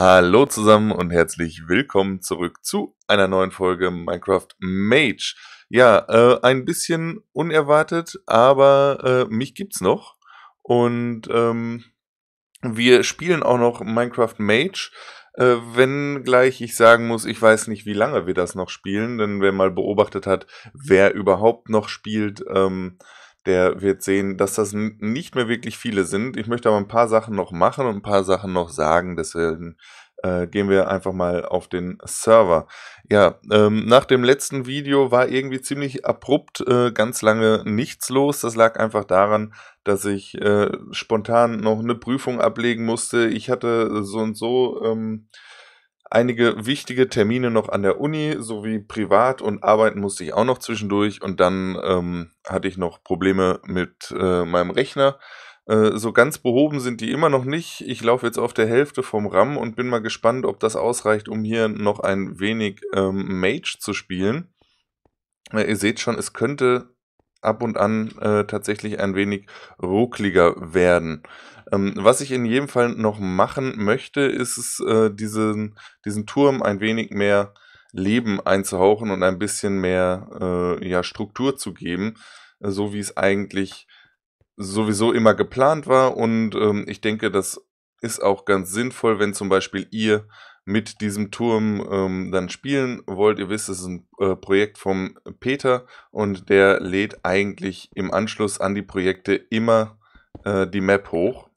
Hallo zusammen und herzlich willkommen zurück zu einer neuen Folge Minecraft Mage. Ja, äh, ein bisschen unerwartet, aber äh, mich gibt's noch. Und ähm, wir spielen auch noch Minecraft Mage. Äh, wenn gleich ich sagen muss, ich weiß nicht, wie lange wir das noch spielen, denn wer mal beobachtet hat, wer überhaupt noch spielt, ähm, der wird sehen, dass das nicht mehr wirklich viele sind. Ich möchte aber ein paar Sachen noch machen und ein paar Sachen noch sagen. Deswegen äh, gehen wir einfach mal auf den Server. Ja, ähm, nach dem letzten Video war irgendwie ziemlich abrupt äh, ganz lange nichts los. Das lag einfach daran, dass ich äh, spontan noch eine Prüfung ablegen musste. Ich hatte so und so ähm, einige wichtige Termine noch an der Uni, sowie privat und arbeiten musste ich auch noch zwischendurch und dann ähm, hatte ich noch Probleme mit äh, meinem Rechner. Äh, so ganz behoben sind die immer noch nicht. Ich laufe jetzt auf der Hälfte vom RAM und bin mal gespannt, ob das ausreicht, um hier noch ein wenig ähm, Mage zu spielen. Äh, ihr seht schon, es könnte ab und an äh, tatsächlich ein wenig ruckliger werden. Ähm, was ich in jedem Fall noch machen möchte, ist es, äh, diesen, diesen Turm ein wenig mehr Leben einzuhauchen und ein bisschen mehr äh, ja, Struktur zu geben, äh, so wie es eigentlich sowieso immer geplant war. Und ähm, ich denke, das ist auch ganz sinnvoll, wenn zum Beispiel ihr mit diesem Turm ähm, dann spielen wollt. Ihr wisst, es ist ein äh, Projekt vom Peter und der lädt eigentlich im Anschluss an die Projekte immer äh, die Map hoch.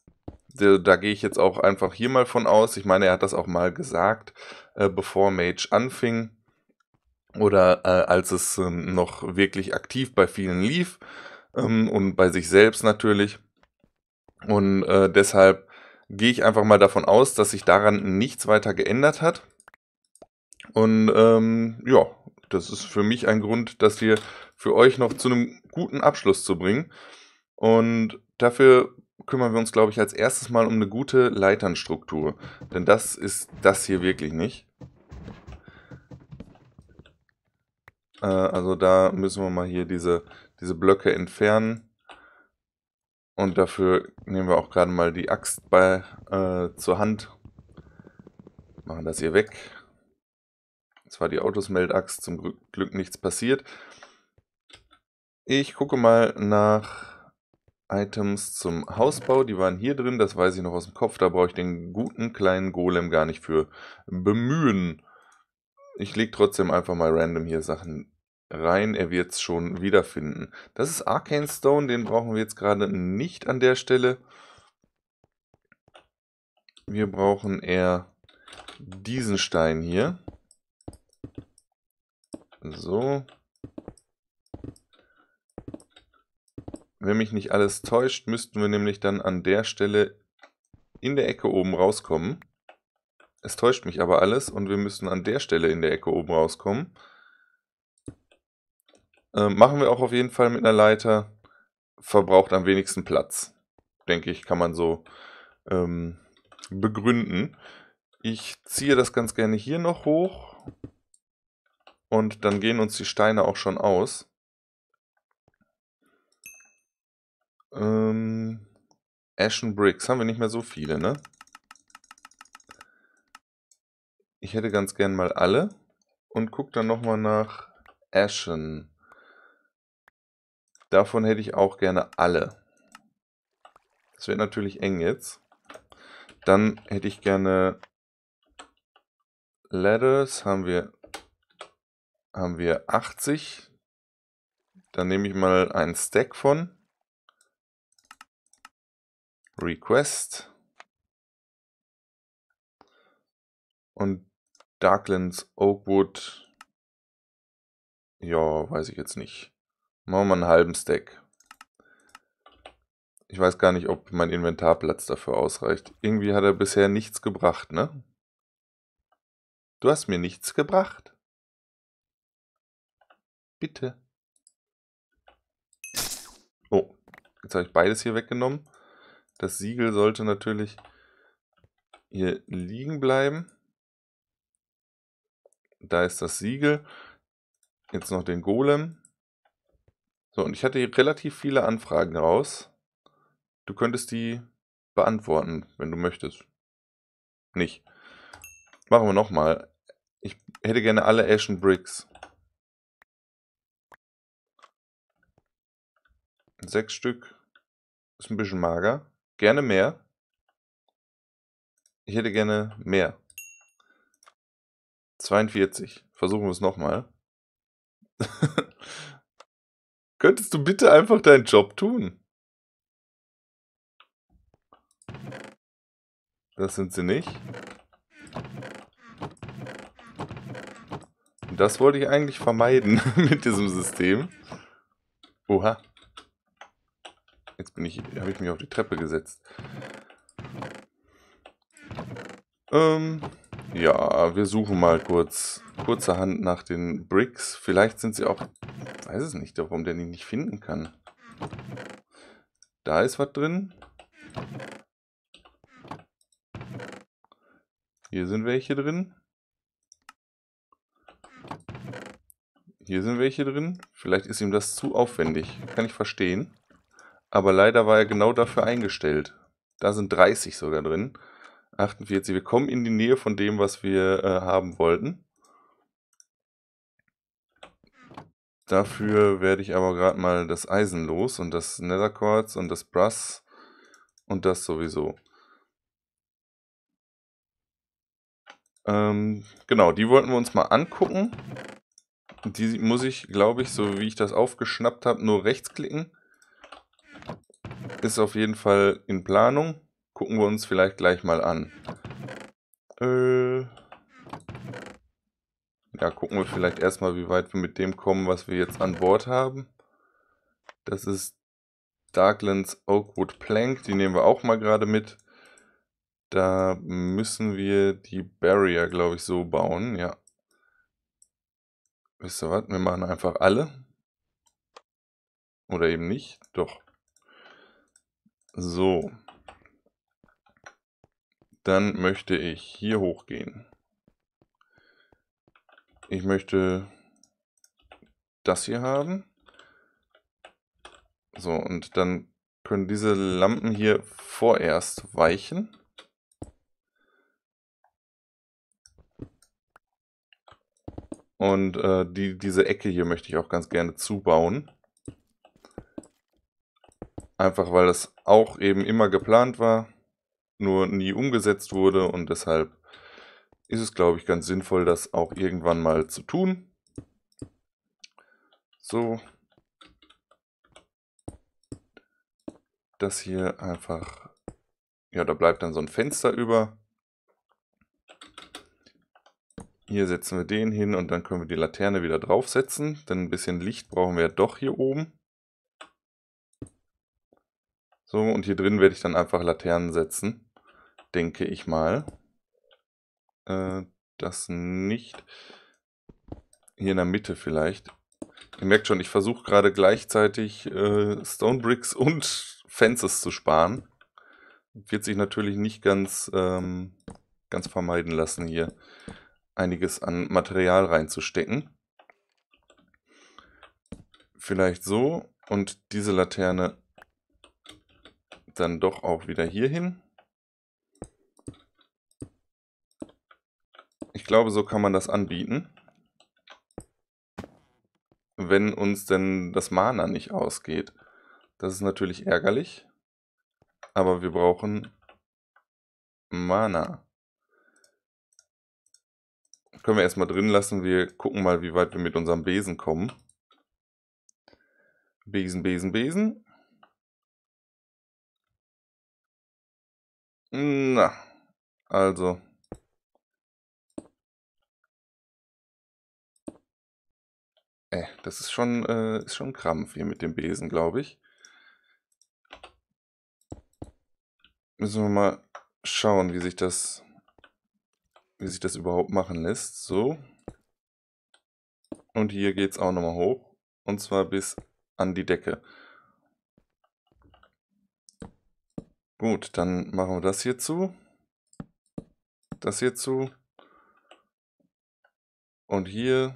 Da, da gehe ich jetzt auch einfach hier mal von aus. Ich meine, er hat das auch mal gesagt, äh, bevor Mage anfing oder äh, als es ähm, noch wirklich aktiv bei vielen lief ähm, und bei sich selbst natürlich. Und äh, deshalb gehe ich einfach mal davon aus, dass sich daran nichts weiter geändert hat. Und ähm, ja, das ist für mich ein Grund, das hier für euch noch zu einem guten Abschluss zu bringen. Und dafür kümmern wir uns, glaube ich, als erstes mal um eine gute Leiternstruktur. Denn das ist das hier wirklich nicht. Äh, also da müssen wir mal hier diese, diese Blöcke entfernen. Und dafür nehmen wir auch gerade mal die Axt bei, äh, zur Hand. Machen das hier weg. Und zwar die autosmeld zum Glück nichts passiert. Ich gucke mal nach Items zum Hausbau, die waren hier drin, das weiß ich noch aus dem Kopf, da brauche ich den guten kleinen Golem gar nicht für bemühen. Ich lege trotzdem einfach mal random hier Sachen rein, er wird es schon wiederfinden. Das ist Arcane Stone, den brauchen wir jetzt gerade nicht an der Stelle. Wir brauchen eher diesen Stein hier. So, wenn mich nicht alles täuscht, müssten wir nämlich dann an der Stelle in der Ecke oben rauskommen. Es täuscht mich aber alles und wir müssen an der Stelle in der Ecke oben rauskommen. Äh, machen wir auch auf jeden Fall mit einer Leiter. Verbraucht am wenigsten Platz. Denke ich, kann man so ähm, begründen. Ich ziehe das ganz gerne hier noch hoch. Und dann gehen uns die Steine auch schon aus. Ähm, Ashen Bricks. Haben wir nicht mehr so viele, ne? Ich hätte ganz gern mal alle. Und guck dann nochmal nach Ashen. Davon hätte ich auch gerne alle. Das wird natürlich eng jetzt. Dann hätte ich gerne Ladders. Haben wir, haben wir 80. Dann nehme ich mal einen Stack von. Request und Darklands Oakwood. Ja, weiß ich jetzt nicht. Machen wir mal einen halben Stack. Ich weiß gar nicht, ob mein Inventarplatz dafür ausreicht. Irgendwie hat er bisher nichts gebracht, ne? Du hast mir nichts gebracht. Bitte. Oh, jetzt habe ich beides hier weggenommen. Das Siegel sollte natürlich hier liegen bleiben. Da ist das Siegel. Jetzt noch den Golem. So, und ich hatte hier relativ viele Anfragen raus. Du könntest die beantworten, wenn du möchtest. Nicht. Machen wir nochmal. Ich hätte gerne alle Ashen Bricks. Sechs Stück. Ist ein bisschen mager. Gerne mehr. Ich hätte gerne mehr. 42. Versuchen wir es nochmal. Könntest du bitte einfach deinen Job tun? Das sind sie nicht. Und das wollte ich eigentlich vermeiden mit diesem System. Oha. Jetzt bin ich, habe ich mich auf die Treppe gesetzt. Ähm, ja, wir suchen mal kurz, kurzerhand nach den Bricks. Vielleicht sind sie auch, ich weiß es nicht, warum der die nicht finden kann. Da ist was drin. Hier sind welche drin. Hier sind welche drin. Vielleicht ist ihm das zu aufwendig. Kann ich verstehen. Aber leider war er genau dafür eingestellt. Da sind 30 sogar drin. 48. Wir kommen in die Nähe von dem, was wir äh, haben wollten. Dafür werde ich aber gerade mal das Eisen los und das Nether Netherquartz und das Brass und das sowieso. Ähm, genau, die wollten wir uns mal angucken. Die muss ich, glaube ich, so wie ich das aufgeschnappt habe, nur rechtsklicken. Ist auf jeden Fall in Planung. Gucken wir uns vielleicht gleich mal an. Äh ja, gucken wir vielleicht erstmal, wie weit wir mit dem kommen, was wir jetzt an Bord haben. Das ist Darklands Oakwood Plank. Die nehmen wir auch mal gerade mit. Da müssen wir die Barrier, glaube ich, so bauen. Ja. Wisst ihr was? Wir machen einfach alle. Oder eben nicht. Doch. So. Dann möchte ich hier hochgehen. Ich möchte das hier haben. So, und dann können diese Lampen hier vorerst weichen. Und äh, die, diese Ecke hier möchte ich auch ganz gerne zubauen. Einfach weil das auch eben immer geplant war, nur nie umgesetzt wurde und deshalb ist es, glaube ich, ganz sinnvoll, das auch irgendwann mal zu tun. So. Das hier einfach, ja, da bleibt dann so ein Fenster über. Hier setzen wir den hin und dann können wir die Laterne wieder draufsetzen, denn ein bisschen Licht brauchen wir ja doch hier oben. So, und hier drin werde ich dann einfach Laternen setzen. Denke ich mal. Äh, das nicht. Hier in der Mitte vielleicht. Ihr merkt schon, ich versuche gerade gleichzeitig äh, Stone Bricks und Fences zu sparen. Wird sich natürlich nicht ganz, ähm, ganz vermeiden lassen, hier einiges an Material reinzustecken. Vielleicht so. Und diese Laterne dann doch auch wieder hier hin. Ich glaube, so kann man das anbieten. Wenn uns denn das Mana nicht ausgeht. Das ist natürlich ärgerlich. Aber wir brauchen Mana. Können wir erstmal drin lassen. Wir gucken mal, wie weit wir mit unserem Besen kommen. Besen, Besen, Besen. Na, also. Äh, das ist schon, äh, ist schon Krampf hier mit dem Besen, glaube ich. Müssen wir mal schauen, wie sich das, wie sich das überhaupt machen lässt. So. Und hier geht es auch nochmal hoch. Und zwar bis an die Decke. Gut, dann machen wir das hier zu. Das hier zu. Und hier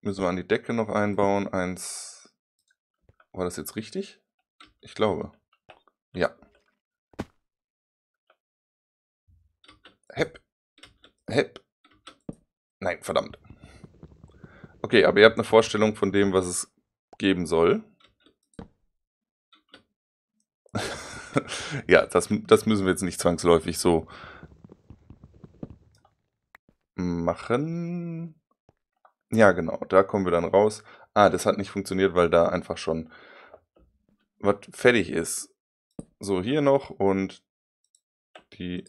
müssen wir an die Decke noch einbauen. Eins. War das jetzt richtig? Ich glaube. Ja. Hep. Hep. Nein, verdammt. Okay, aber ihr habt eine Vorstellung von dem, was es geben soll. ja, das, das müssen wir jetzt nicht zwangsläufig so machen. Ja, genau, da kommen wir dann raus. Ah, das hat nicht funktioniert, weil da einfach schon was fertig ist. So, hier noch und die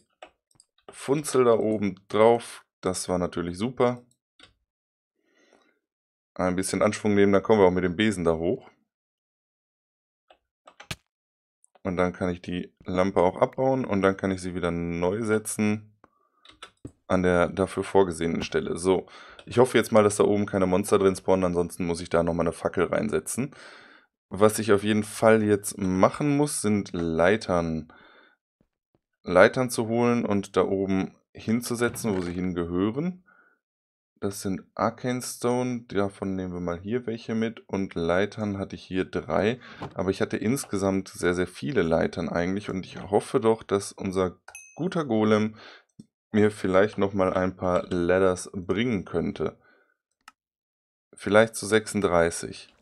Funzel da oben drauf. Das war natürlich super. Ein bisschen Anschwung nehmen, dann kommen wir auch mit dem Besen da hoch. Und dann kann ich die Lampe auch abbauen und dann kann ich sie wieder neu setzen an der dafür vorgesehenen Stelle. So, ich hoffe jetzt mal, dass da oben keine Monster drin spawnen, ansonsten muss ich da nochmal eine Fackel reinsetzen. Was ich auf jeden Fall jetzt machen muss, sind Leitern. Leitern zu holen und da oben hinzusetzen, wo sie hingehören. Das sind Arcane Stone, davon nehmen wir mal hier welche mit und Leitern hatte ich hier drei. Aber ich hatte insgesamt sehr, sehr viele Leitern eigentlich und ich hoffe doch, dass unser guter Golem mir vielleicht nochmal ein paar Ladders bringen könnte. Vielleicht zu 36.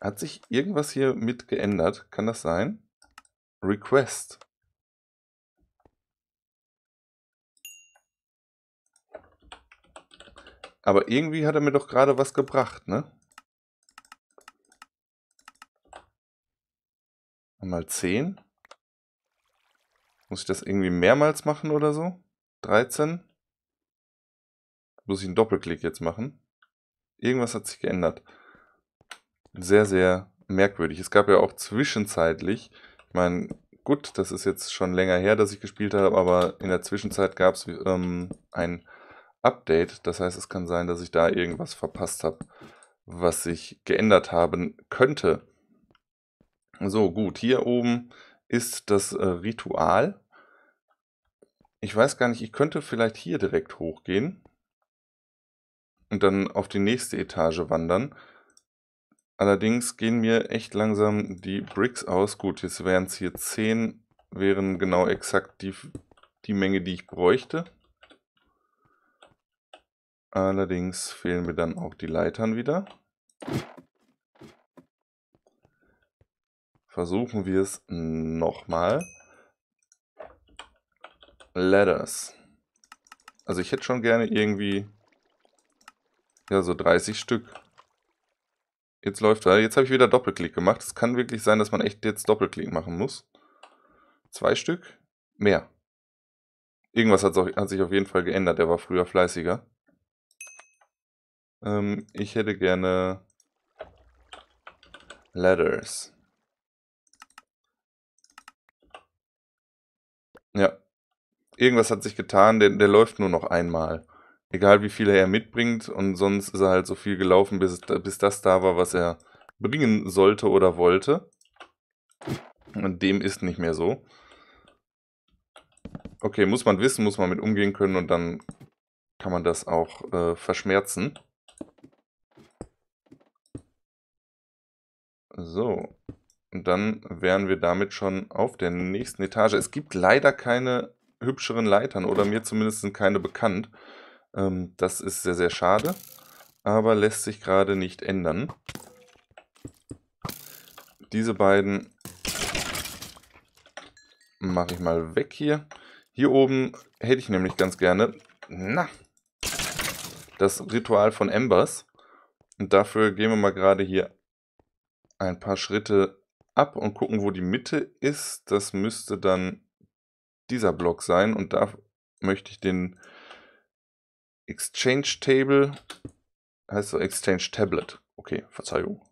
Hat sich irgendwas hier mit geändert? Kann das sein? request Aber irgendwie hat er mir doch gerade was gebracht, ne? Mal 10. Muss ich das irgendwie mehrmals machen oder so? 13. Muss ich einen Doppelklick jetzt machen? Irgendwas hat sich geändert. Sehr, sehr merkwürdig. Es gab ja auch zwischenzeitlich ich meine, gut, das ist jetzt schon länger her, dass ich gespielt habe, aber in der Zwischenzeit gab es ähm, ein Update. Das heißt, es kann sein, dass ich da irgendwas verpasst habe, was sich geändert haben könnte. So, gut, hier oben ist das äh, Ritual. Ich weiß gar nicht, ich könnte vielleicht hier direkt hochgehen und dann auf die nächste Etage wandern. Allerdings gehen mir echt langsam die Bricks aus. Gut, jetzt wären es hier 10, wären genau exakt die, die Menge, die ich bräuchte. Allerdings fehlen mir dann auch die Leitern wieder. Versuchen wir es nochmal. Ladders. Also ich hätte schon gerne irgendwie ja so 30 Stück. Jetzt läuft er. Äh, jetzt habe ich wieder Doppelklick gemacht. Es kann wirklich sein, dass man echt jetzt Doppelklick machen muss. Zwei Stück? Mehr. Irgendwas hat, hat sich auf jeden Fall geändert. Er war früher fleißiger. Ähm, ich hätte gerne... Letters. Ja. Irgendwas hat sich getan. Der, der läuft nur noch einmal egal wie viele er mitbringt. Und sonst ist er halt so viel gelaufen, bis, bis das da war, was er bringen sollte oder wollte. Und dem ist nicht mehr so. Okay, muss man wissen, muss man mit umgehen können und dann kann man das auch äh, verschmerzen. So, und dann wären wir damit schon auf der nächsten Etage. Es gibt leider keine hübscheren Leitern oder mir zumindest sind keine bekannt. Ähm, das ist sehr, sehr schade, aber lässt sich gerade nicht ändern. Diese beiden mache ich mal weg hier. Hier oben hätte ich nämlich ganz gerne, na, das Ritual von Embers. Und dafür gehen wir mal gerade hier ein paar Schritte ab und gucken, wo die Mitte ist. Das müsste dann dieser Block sein und da möchte ich den Exchange Table, heißt so Exchange Tablet. Okay, Verzeihung.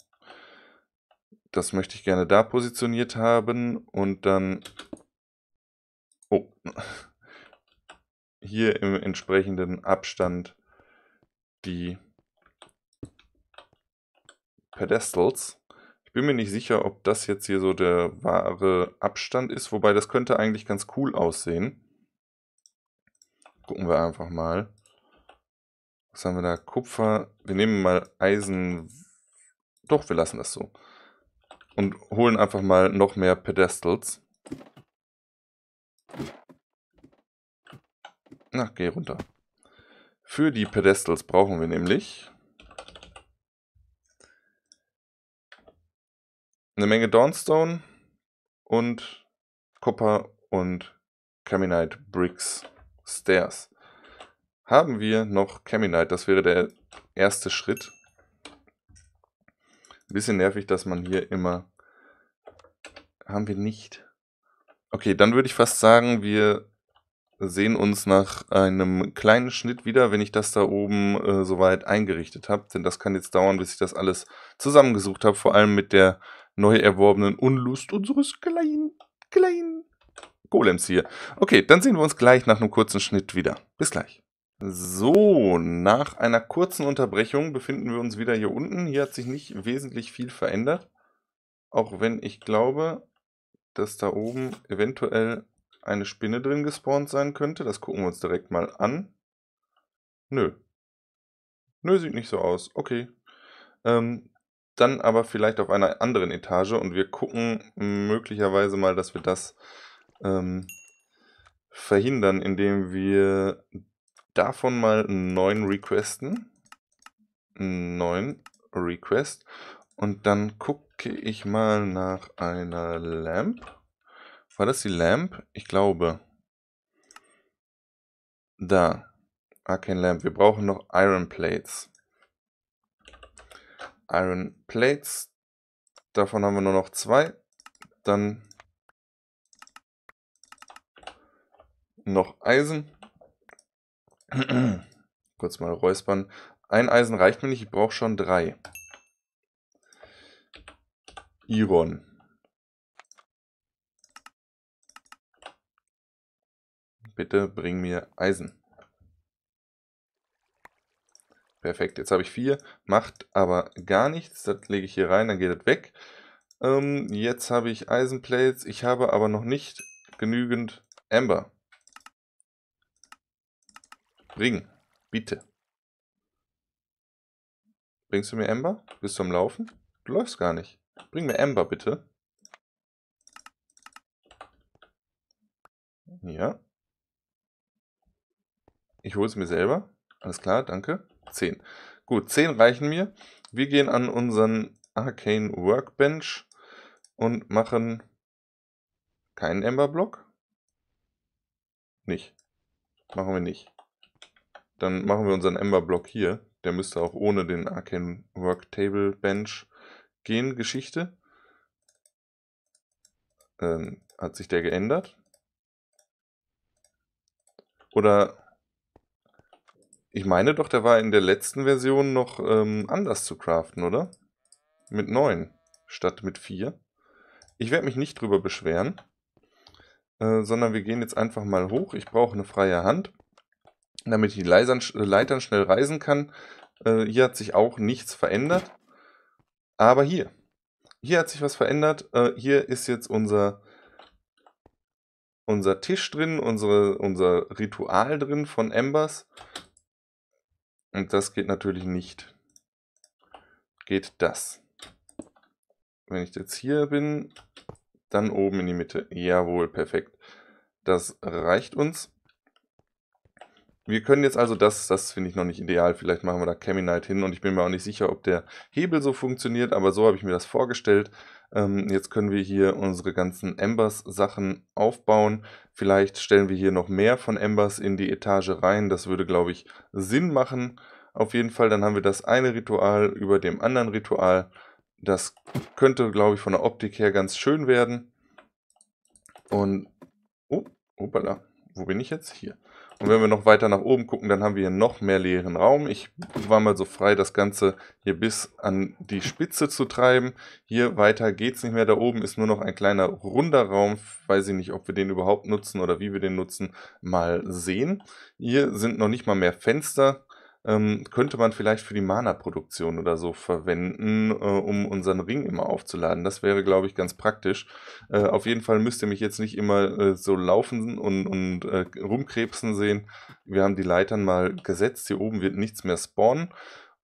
Das möchte ich gerne da positioniert haben und dann oh, hier im entsprechenden Abstand die Pedestals. Ich bin mir nicht sicher, ob das jetzt hier so der wahre Abstand ist, wobei das könnte eigentlich ganz cool aussehen. Gucken wir einfach mal. Was haben wir da? Kupfer. Wir nehmen mal Eisen. Doch, wir lassen das so. Und holen einfach mal noch mehr Pedestals. Na, geh runter. Für die Pedestals brauchen wir nämlich eine Menge Dawnstone und Copper und Caminite Bricks Stairs haben wir noch Knight. Das wäre der erste Schritt. Ein bisschen nervig, dass man hier immer... Haben wir nicht. Okay, dann würde ich fast sagen, wir sehen uns nach einem kleinen Schnitt wieder, wenn ich das da oben äh, soweit eingerichtet habe. Denn das kann jetzt dauern, bis ich das alles zusammengesucht habe. Vor allem mit der neu erworbenen Unlust unseres kleinen, kleinen Golems hier. Okay, dann sehen wir uns gleich nach einem kurzen Schnitt wieder. Bis gleich. So, nach einer kurzen Unterbrechung befinden wir uns wieder hier unten. Hier hat sich nicht wesentlich viel verändert. Auch wenn ich glaube, dass da oben eventuell eine Spinne drin gespawnt sein könnte. Das gucken wir uns direkt mal an. Nö. Nö, sieht nicht so aus. Okay. Ähm, dann aber vielleicht auf einer anderen Etage und wir gucken möglicherweise mal, dass wir das ähm, verhindern, indem wir davon mal neun requesten. Neun Request. Und dann gucke ich mal nach einer Lamp. War das die Lamp? Ich glaube. Da. Arcane ah, Lamp. Wir brauchen noch Iron Plates. Iron Plates. Davon haben wir nur noch zwei. Dann noch Eisen. Kurz mal räuspern. Ein Eisen reicht mir nicht, ich brauche schon drei. Iron. Bitte bring mir Eisen. Perfekt, jetzt habe ich vier, macht aber gar nichts. Das lege ich hier rein, dann geht das weg. Ähm, jetzt habe ich Eisenplates, ich habe aber noch nicht genügend Amber. Bring. Bitte. Bringst du mir Ember? Bist du am Laufen? Du läufst gar nicht. Bring mir Ember, bitte. Ja. Ich hole es mir selber. Alles klar, danke. 10. Gut, 10 reichen mir. Wir gehen an unseren Arcane Workbench und machen keinen Ember-Block. Nicht. Machen wir nicht. Dann machen wir unseren Ember-Block hier. Der müsste auch ohne den Arcane Work Table Bench gehen. Geschichte. Ähm, hat sich der geändert? Oder ich meine doch, der war in der letzten Version noch ähm, anders zu craften, oder? Mit 9 statt mit 4. Ich werde mich nicht drüber beschweren, äh, sondern wir gehen jetzt einfach mal hoch. Ich brauche eine freie Hand damit ich die äh, Leitern schnell reisen kann. Äh, hier hat sich auch nichts verändert. Aber hier. Hier hat sich was verändert. Äh, hier ist jetzt unser, unser Tisch drin, unsere, unser Ritual drin von Embers. Und das geht natürlich nicht. Geht das. Wenn ich jetzt hier bin, dann oben in die Mitte. Jawohl, perfekt. Das reicht uns. Wir können jetzt also das, das finde ich noch nicht ideal, vielleicht machen wir da Knight hin und ich bin mir auch nicht sicher, ob der Hebel so funktioniert, aber so habe ich mir das vorgestellt. Ähm, jetzt können wir hier unsere ganzen Embers Sachen aufbauen. Vielleicht stellen wir hier noch mehr von Embers in die Etage rein, das würde glaube ich Sinn machen. Auf jeden Fall, dann haben wir das eine Ritual über dem anderen Ritual. Das könnte, glaube ich, von der Optik her ganz schön werden. Und, oh, hoppala, wo bin ich jetzt? Hier. Und wenn wir noch weiter nach oben gucken, dann haben wir hier noch mehr leeren Raum. Ich war mal so frei, das Ganze hier bis an die Spitze zu treiben. Hier weiter geht es nicht mehr. Da oben ist nur noch ein kleiner runder Raum. Weiß ich nicht, ob wir den überhaupt nutzen oder wie wir den nutzen. Mal sehen. Hier sind noch nicht mal mehr Fenster ähm, könnte man vielleicht für die Mana-Produktion oder so verwenden, äh, um unseren Ring immer aufzuladen. Das wäre, glaube ich, ganz praktisch. Äh, auf jeden Fall müsst ihr mich jetzt nicht immer äh, so laufen und, und äh, rumkrebsen sehen. Wir haben die Leitern mal gesetzt. Hier oben wird nichts mehr spawnen.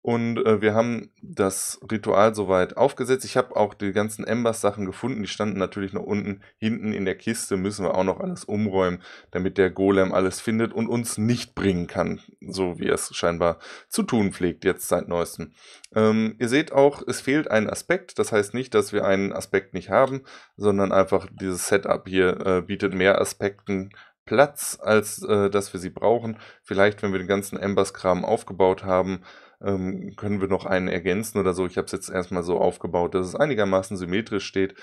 Und äh, wir haben das Ritual soweit aufgesetzt. Ich habe auch die ganzen Embers-Sachen gefunden. Die standen natürlich noch unten. Hinten in der Kiste müssen wir auch noch alles umräumen, damit der Golem alles findet und uns nicht bringen kann. So wie er es scheinbar zu tun pflegt, jetzt seit neuestem. Ähm, ihr seht auch, es fehlt ein Aspekt. Das heißt nicht, dass wir einen Aspekt nicht haben, sondern einfach dieses Setup hier äh, bietet mehr Aspekten Platz, als äh, dass wir sie brauchen. Vielleicht, wenn wir den ganzen Embers-Kram aufgebaut haben ähm, können wir noch einen ergänzen oder so. Ich habe es jetzt erstmal so aufgebaut, dass es einigermaßen symmetrisch steht.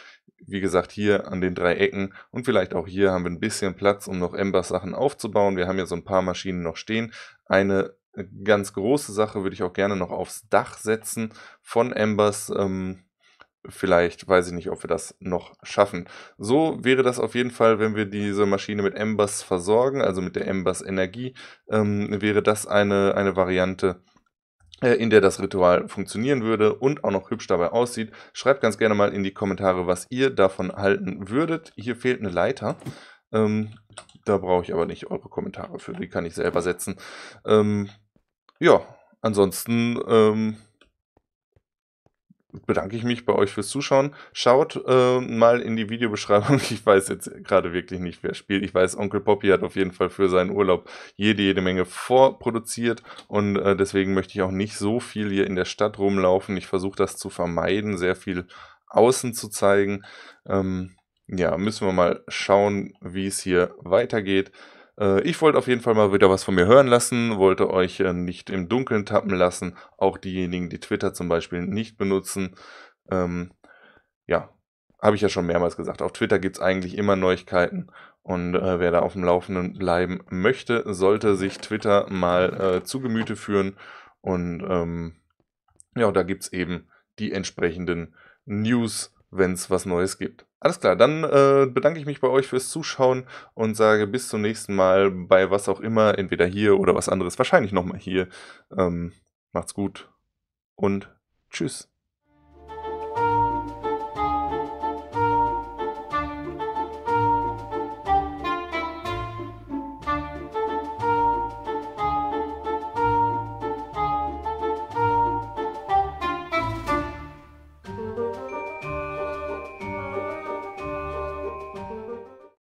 Wie gesagt, hier an den drei Ecken und vielleicht auch hier haben wir ein bisschen Platz, um noch embers sachen aufzubauen. Wir haben ja so ein paar Maschinen noch stehen. Eine äh, ganz große Sache würde ich auch gerne noch aufs Dach setzen von Embers. Ähm, vielleicht weiß ich nicht, ob wir das noch schaffen. So wäre das auf jeden Fall, wenn wir diese Maschine mit Embers versorgen, also mit der Embers Energie, ähm, wäre das eine, eine Variante, äh, in der das Ritual funktionieren würde und auch noch hübsch dabei aussieht. Schreibt ganz gerne mal in die Kommentare, was ihr davon halten würdet. Hier fehlt eine Leiter. Ähm, da brauche ich aber nicht eure Kommentare für, die kann ich selber setzen. Ähm, ja, ansonsten ähm, bedanke ich mich bei euch fürs Zuschauen. Schaut äh, mal in die Videobeschreibung. Ich weiß jetzt gerade wirklich nicht, wer spielt. Ich weiß, Onkel Poppy hat auf jeden Fall für seinen Urlaub jede, jede Menge vorproduziert und äh, deswegen möchte ich auch nicht so viel hier in der Stadt rumlaufen. Ich versuche das zu vermeiden, sehr viel außen zu zeigen. Ähm, ja, müssen wir mal schauen, wie es hier weitergeht. Äh, ich wollte auf jeden Fall mal wieder was von mir hören lassen, wollte euch äh, nicht im Dunkeln tappen lassen, auch diejenigen, die Twitter zum Beispiel nicht benutzen. Ähm, ja, habe ich ja schon mehrmals gesagt, auf Twitter gibt es eigentlich immer Neuigkeiten und äh, wer da auf dem Laufenden bleiben möchte, sollte sich Twitter mal äh, zu Gemüte führen und ähm, ja, da gibt es eben die entsprechenden News wenn es was Neues gibt. Alles klar, dann äh, bedanke ich mich bei euch fürs Zuschauen und sage bis zum nächsten Mal bei was auch immer, entweder hier oder was anderes, wahrscheinlich nochmal hier. Ähm, macht's gut und tschüss.